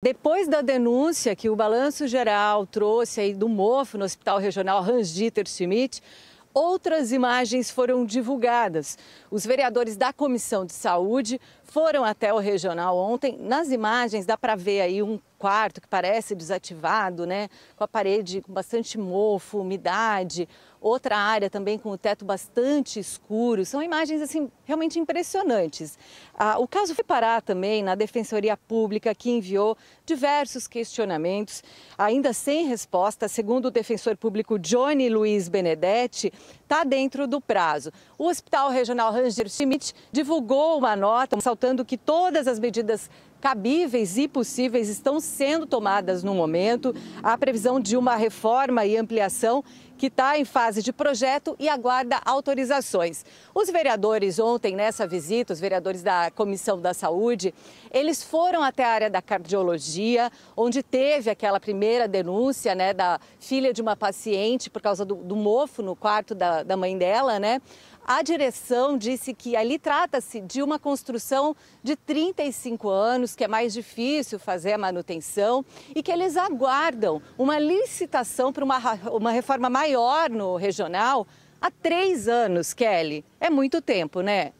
Depois da denúncia que o Balanço Geral trouxe aí do mofo no Hospital Regional Hans-Dieter Schmidt, outras imagens foram divulgadas. Os vereadores da Comissão de Saúde foram até o regional ontem. Nas imagens dá para ver aí um quarto que parece desativado, né? Com a parede com bastante mofo, umidade, outra área também com o teto bastante escuro. São imagens assim realmente impressionantes. Ah, o caso foi parar também na Defensoria Pública, que enviou diversos questionamentos, ainda sem resposta. Segundo o defensor público Johnny Luiz Benedetti, está dentro do prazo. O Hospital Regional Ranger Schmidt divulgou uma nota saltando que todas as medidas cabíveis e possíveis estão sendo tomadas no momento. Há previsão de uma reforma e ampliação que está em fase de projeto e aguarda autorizações. Os vereadores ontem nessa visita, os vereadores da Comissão da Saúde, eles foram até a área da cardiologia, onde teve aquela primeira denúncia né, da filha de uma paciente por causa do, do mofo no quarto da, da mãe dela, né? A direção disse que ali trata-se de uma construção de 35 anos, que é mais difícil fazer a manutenção manutenção e que eles aguardam uma licitação para uma, uma reforma maior no regional há três anos, Kelly. É muito tempo, né?